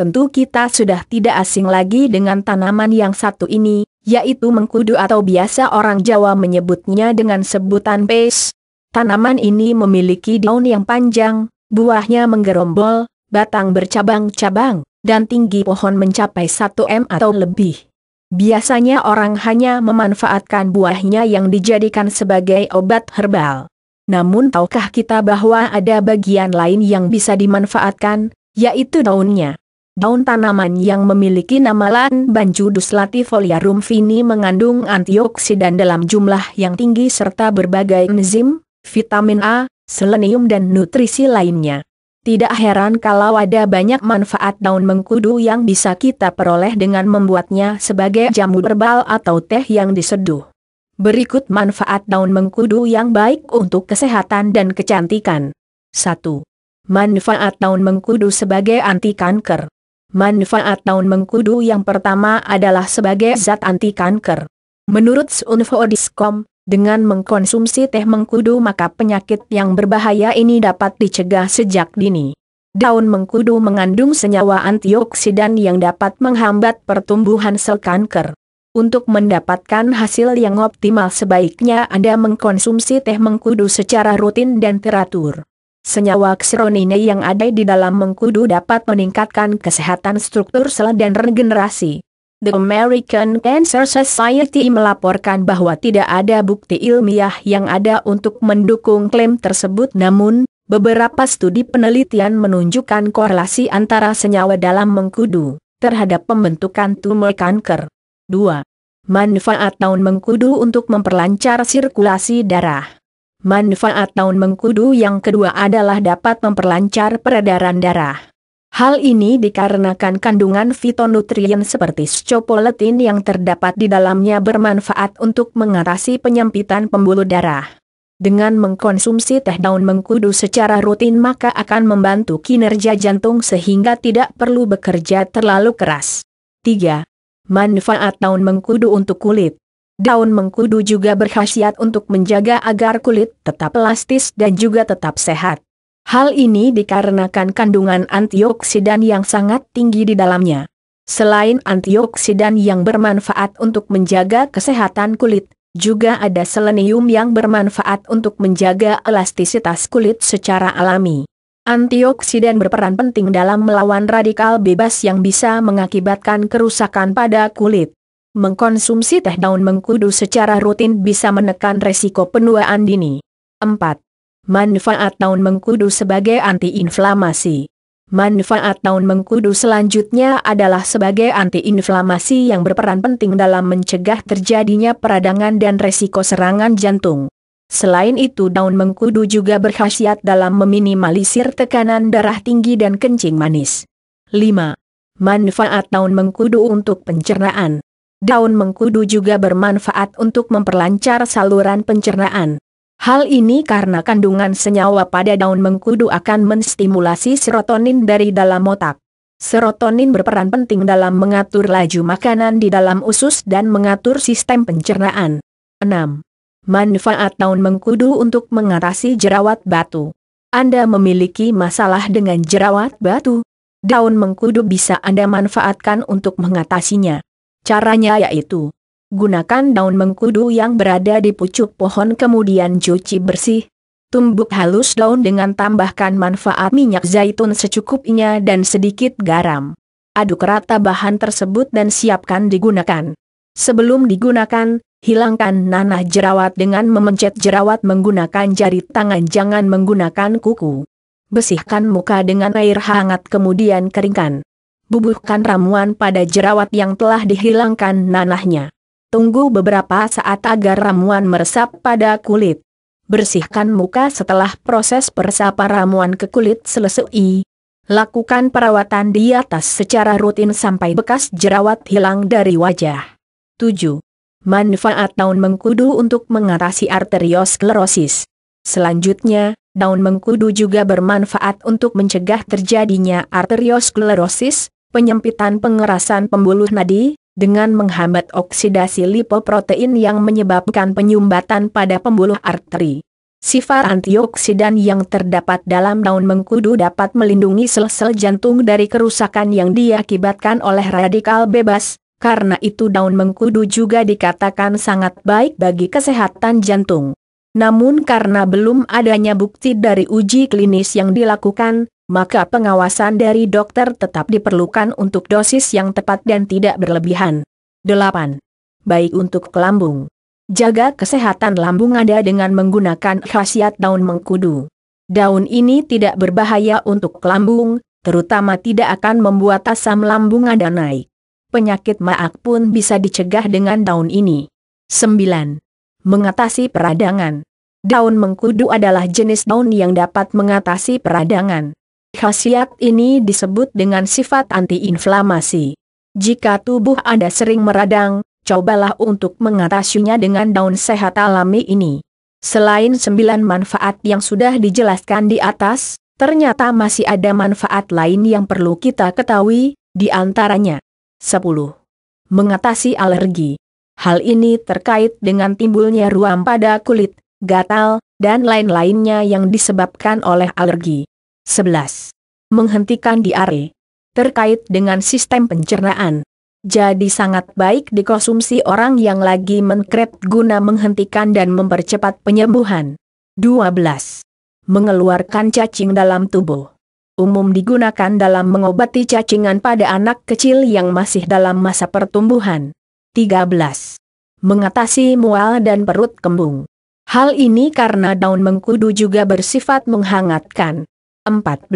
tentu kita sudah tidak asing lagi dengan tanaman yang satu ini, yaitu mengkudu atau biasa orang Jawa menyebutnya dengan sebutan pes. Tanaman ini memiliki daun yang panjang, buahnya menggerombol, batang bercabang-cabang, dan tinggi pohon mencapai 1 m atau lebih. Biasanya orang hanya memanfaatkan buahnya yang dijadikan sebagai obat herbal. Namun tahukah kita bahwa ada bagian lain yang bisa dimanfaatkan, yaitu daunnya. Daun tanaman yang memiliki nama Lan Banjudus latifolia rumfini mengandung antioksidan dalam jumlah yang tinggi serta berbagai enzim, vitamin A, selenium dan nutrisi lainnya. Tidak heran kalau ada banyak manfaat daun mengkudu yang bisa kita peroleh dengan membuatnya sebagai jamu herbal atau teh yang diseduh. Berikut manfaat daun mengkudu yang baik untuk kesehatan dan kecantikan. 1. Manfaat daun mengkudu sebagai anti kanker. Manfaat daun mengkudu yang pertama adalah sebagai zat anti kanker. Menurut Sunfo dengan mengkonsumsi teh mengkudu maka penyakit yang berbahaya ini dapat dicegah sejak dini. Daun mengkudu mengandung senyawa antioksidan yang dapat menghambat pertumbuhan sel kanker. Untuk mendapatkan hasil yang optimal sebaiknya Anda mengkonsumsi teh mengkudu secara rutin dan teratur. Senyawa xeronine yang ada di dalam mengkudu dapat meningkatkan kesehatan struktur sel dan regenerasi. The American Cancer Society melaporkan bahwa tidak ada bukti ilmiah yang ada untuk mendukung klaim tersebut namun, beberapa studi penelitian menunjukkan korelasi antara senyawa dalam mengkudu terhadap pembentukan tumor kanker. 2. Manfaat daun mengkudu untuk memperlancar sirkulasi darah. Manfaat daun mengkudu yang kedua adalah dapat memperlancar peredaran darah. Hal ini dikarenakan kandungan fitonutrien seperti scopoletin yang terdapat di dalamnya bermanfaat untuk mengatasi penyempitan pembuluh darah. Dengan mengkonsumsi teh daun mengkudu secara rutin maka akan membantu kinerja jantung sehingga tidak perlu bekerja terlalu keras. 3. Manfaat daun mengkudu untuk kulit Daun mengkudu juga berkhasiat untuk menjaga agar kulit tetap elastis dan juga tetap sehat. Hal ini dikarenakan kandungan antioksidan yang sangat tinggi di dalamnya. Selain antioksidan yang bermanfaat untuk menjaga kesehatan kulit, juga ada selenium yang bermanfaat untuk menjaga elastisitas kulit secara alami. Antioksidan berperan penting dalam melawan radikal bebas yang bisa mengakibatkan kerusakan pada kulit. Mengkonsumsi teh daun mengkudu secara rutin bisa menekan resiko penuaan dini. 4. Manfaat daun mengkudu sebagai antiinflamasi. Manfaat daun mengkudu selanjutnya adalah sebagai antiinflamasi yang berperan penting dalam mencegah terjadinya peradangan dan resiko serangan jantung. Selain itu daun mengkudu juga berkhasiat dalam meminimalisir tekanan darah tinggi dan kencing manis. 5. Manfaat daun mengkudu untuk pencernaan. Daun mengkudu juga bermanfaat untuk memperlancar saluran pencernaan. Hal ini karena kandungan senyawa pada daun mengkudu akan menstimulasi serotonin dari dalam otak. Serotonin berperan penting dalam mengatur laju makanan di dalam usus dan mengatur sistem pencernaan. 6. Manfaat daun mengkudu untuk mengatasi jerawat batu. Anda memiliki masalah dengan jerawat batu? Daun mengkudu bisa Anda manfaatkan untuk mengatasinya. Caranya yaitu, gunakan daun mengkudu yang berada di pucuk pohon kemudian cuci bersih, tumbuk halus daun dengan tambahkan manfaat minyak zaitun secukupnya dan sedikit garam. Aduk rata bahan tersebut dan siapkan digunakan. Sebelum digunakan, hilangkan nanah jerawat dengan memencet jerawat menggunakan jari tangan jangan menggunakan kuku. Besihkan muka dengan air hangat kemudian keringkan bubuhkan ramuan pada jerawat yang telah dihilangkan nanahnya. Tunggu beberapa saat agar ramuan meresap pada kulit. Bersihkan muka setelah proses persapa ramuan ke kulit selesai. Lakukan perawatan di atas secara rutin sampai bekas jerawat hilang dari wajah. 7. Manfaat daun mengkudu untuk mengatasi arteriosklerosis. Selanjutnya, daun mengkudu juga bermanfaat untuk mencegah terjadinya arteriosklerosis, penyempitan pengerasan pembuluh nadi, dengan menghambat oksidasi lipoprotein yang menyebabkan penyumbatan pada pembuluh arteri. Sifat antioksidan yang terdapat dalam daun mengkudu dapat melindungi sel-sel jantung dari kerusakan yang diakibatkan oleh radikal bebas, karena itu daun mengkudu juga dikatakan sangat baik bagi kesehatan jantung. Namun karena belum adanya bukti dari uji klinis yang dilakukan, maka pengawasan dari dokter tetap diperlukan untuk dosis yang tepat dan tidak berlebihan. 8. Baik untuk lambung. Jaga kesehatan lambung Anda dengan menggunakan khasiat daun mengkudu. Daun ini tidak berbahaya untuk lambung, terutama tidak akan membuat asam lambung Anda naik. Penyakit maag pun bisa dicegah dengan daun ini. 9. Mengatasi peradangan. Daun mengkudu adalah jenis daun yang dapat mengatasi peradangan. Khasiat ini disebut dengan sifat antiinflamasi. Jika tubuh Anda sering meradang, cobalah untuk mengatasinya dengan daun sehat alami ini. Selain sembilan manfaat yang sudah dijelaskan di atas, ternyata masih ada manfaat lain yang perlu kita ketahui, di antaranya 10. Mengatasi alergi. Hal ini terkait dengan timbulnya ruam pada kulit, gatal, dan lain-lainnya yang disebabkan oleh alergi. 11. Menghentikan diare. Terkait dengan sistem pencernaan. Jadi sangat baik dikonsumsi orang yang lagi menkret guna menghentikan dan mempercepat penyembuhan. 12. Mengeluarkan cacing dalam tubuh. Umum digunakan dalam mengobati cacingan pada anak kecil yang masih dalam masa pertumbuhan. 13. Mengatasi mual dan perut kembung. Hal ini karena daun mengkudu juga bersifat menghangatkan. 14.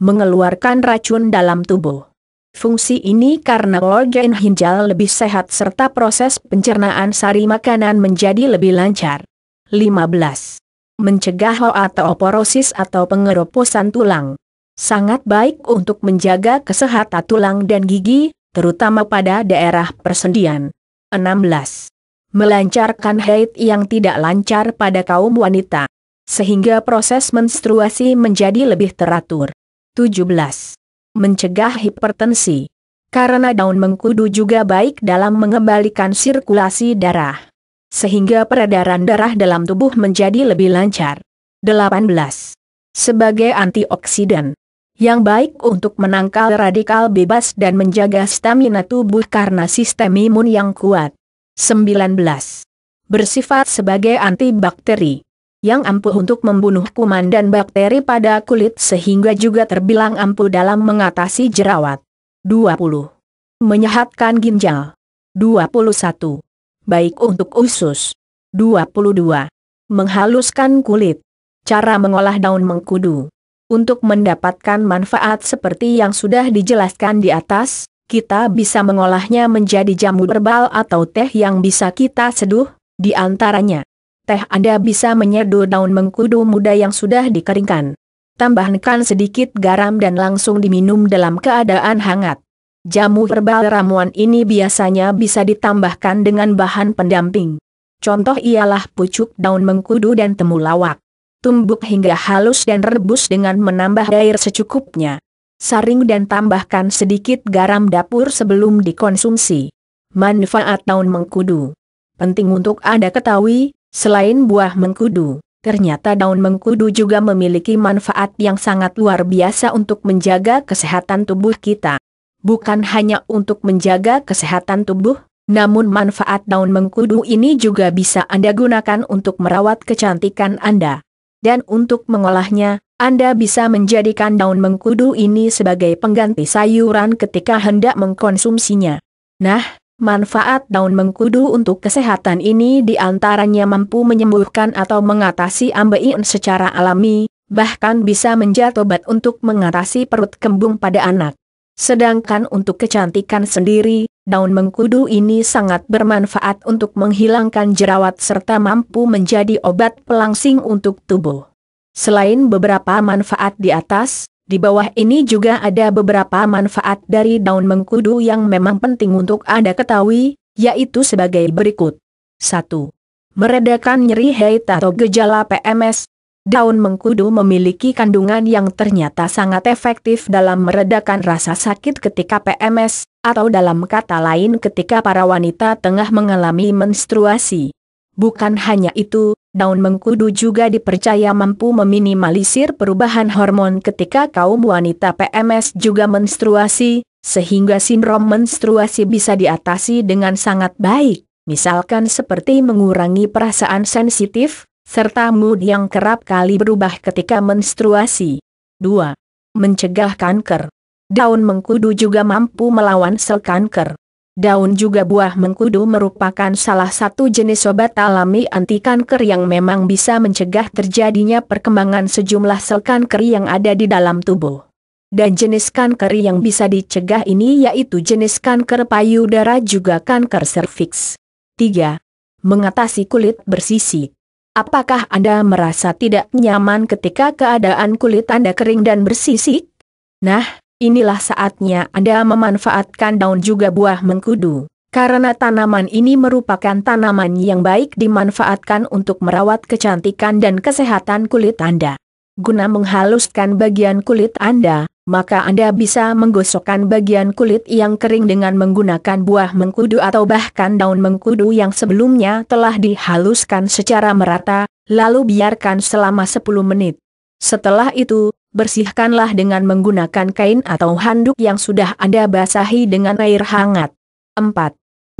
Mengeluarkan racun dalam tubuh. Fungsi ini karena organ hinjal lebih sehat serta proses pencernaan sari makanan menjadi lebih lancar. 15. Mencegah osteoporosis atau pengeroposan tulang. Sangat baik untuk menjaga kesehatan tulang dan gigi, terutama pada daerah persendian. 16. Melancarkan haid yang tidak lancar pada kaum wanita sehingga proses menstruasi menjadi lebih teratur. 17. Mencegah hipertensi. Karena daun mengkudu juga baik dalam mengembalikan sirkulasi darah. Sehingga peredaran darah dalam tubuh menjadi lebih lancar. 18. Sebagai antioksidan. Yang baik untuk menangkal radikal bebas dan menjaga stamina tubuh karena sistem imun yang kuat. 19. Bersifat sebagai antibakteri yang ampuh untuk membunuh kuman dan bakteri pada kulit sehingga juga terbilang ampuh dalam mengatasi jerawat. 20. Menyehatkan ginjal. 21. Baik untuk usus. 22. Menghaluskan kulit. Cara mengolah daun mengkudu. Untuk mendapatkan manfaat seperti yang sudah dijelaskan di atas, kita bisa mengolahnya menjadi jamu herbal atau teh yang bisa kita seduh, di antaranya teh Anda bisa menyeduh daun mengkudu muda yang sudah dikeringkan. Tambahkan sedikit garam dan langsung diminum dalam keadaan hangat. Jamu herbal ramuan ini biasanya bisa ditambahkan dengan bahan pendamping. Contoh ialah pucuk daun mengkudu dan temulawak. Tumbuk hingga halus dan rebus dengan menambah air secukupnya. Saring dan tambahkan sedikit garam dapur sebelum dikonsumsi. Manfaat daun mengkudu Penting untuk Anda ketahui, Selain buah mengkudu, ternyata daun mengkudu juga memiliki manfaat yang sangat luar biasa untuk menjaga kesehatan tubuh kita. Bukan hanya untuk menjaga kesehatan tubuh, namun manfaat daun mengkudu ini juga bisa Anda gunakan untuk merawat kecantikan Anda. Dan untuk mengolahnya, Anda bisa menjadikan daun mengkudu ini sebagai pengganti sayuran ketika hendak mengkonsumsinya. Nah, Manfaat daun mengkudu untuk kesehatan ini diantaranya mampu menyembuhkan atau mengatasi ambeien secara alami, bahkan bisa menjadi obat untuk mengatasi perut kembung pada anak. Sedangkan untuk kecantikan sendiri, daun mengkudu ini sangat bermanfaat untuk menghilangkan jerawat serta mampu menjadi obat pelangsing untuk tubuh. Selain beberapa manfaat di atas, di bawah ini juga ada beberapa manfaat dari daun mengkudu yang memang penting untuk Anda ketahui, yaitu sebagai berikut. 1. Meredakan nyeri haid atau gejala PMS. Daun mengkudu memiliki kandungan yang ternyata sangat efektif dalam meredakan rasa sakit ketika PMS, atau dalam kata lain ketika para wanita tengah mengalami menstruasi. Bukan hanya itu, daun mengkudu juga dipercaya mampu meminimalisir perubahan hormon ketika kaum wanita PMS juga menstruasi, sehingga sindrom menstruasi bisa diatasi dengan sangat baik, misalkan seperti mengurangi perasaan sensitif, serta mood yang kerap kali berubah ketika menstruasi. 2. Mencegah kanker Daun mengkudu juga mampu melawan sel kanker. Daun juga buah mengkudu merupakan salah satu jenis obat alami anti kanker yang memang bisa mencegah terjadinya perkembangan sejumlah sel kanker yang ada di dalam tubuh. Dan jenis kanker yang bisa dicegah ini yaitu jenis kanker payudara juga kanker serviks. 3. Mengatasi kulit bersisik. Apakah Anda merasa tidak nyaman ketika keadaan kulit Anda kering dan bersisik? Nah, Inilah saatnya Anda memanfaatkan daun juga buah mengkudu, karena tanaman ini merupakan tanaman yang baik dimanfaatkan untuk merawat kecantikan dan kesehatan kulit Anda. Guna menghaluskan bagian kulit Anda, maka Anda bisa menggosokkan bagian kulit yang kering dengan menggunakan buah mengkudu atau bahkan daun mengkudu yang sebelumnya telah dihaluskan secara merata, lalu biarkan selama 10 menit. Setelah itu, bersihkanlah dengan menggunakan kain atau handuk yang sudah Anda basahi dengan air hangat. 4.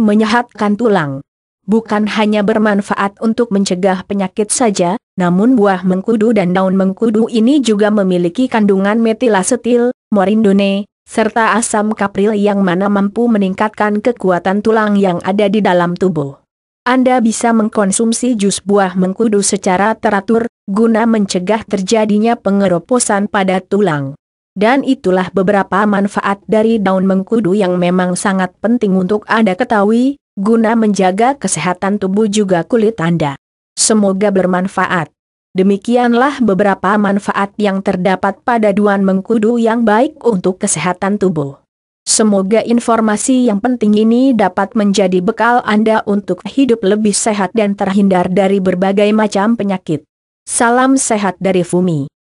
Menyehatkan tulang. Bukan hanya bermanfaat untuk mencegah penyakit saja, namun buah mengkudu dan daun mengkudu ini juga memiliki kandungan metilasetil, morindone, serta asam kapril yang mana mampu meningkatkan kekuatan tulang yang ada di dalam tubuh. Anda bisa mengkonsumsi jus buah mengkudu secara teratur, guna mencegah terjadinya pengeroposan pada tulang. Dan itulah beberapa manfaat dari daun mengkudu yang memang sangat penting untuk Anda ketahui, guna menjaga kesehatan tubuh juga kulit Anda. Semoga bermanfaat. Demikianlah beberapa manfaat yang terdapat pada duan mengkudu yang baik untuk kesehatan tubuh. Semoga informasi yang penting ini dapat menjadi bekal Anda untuk hidup lebih sehat dan terhindar dari berbagai macam penyakit. Salam sehat dari Fumi.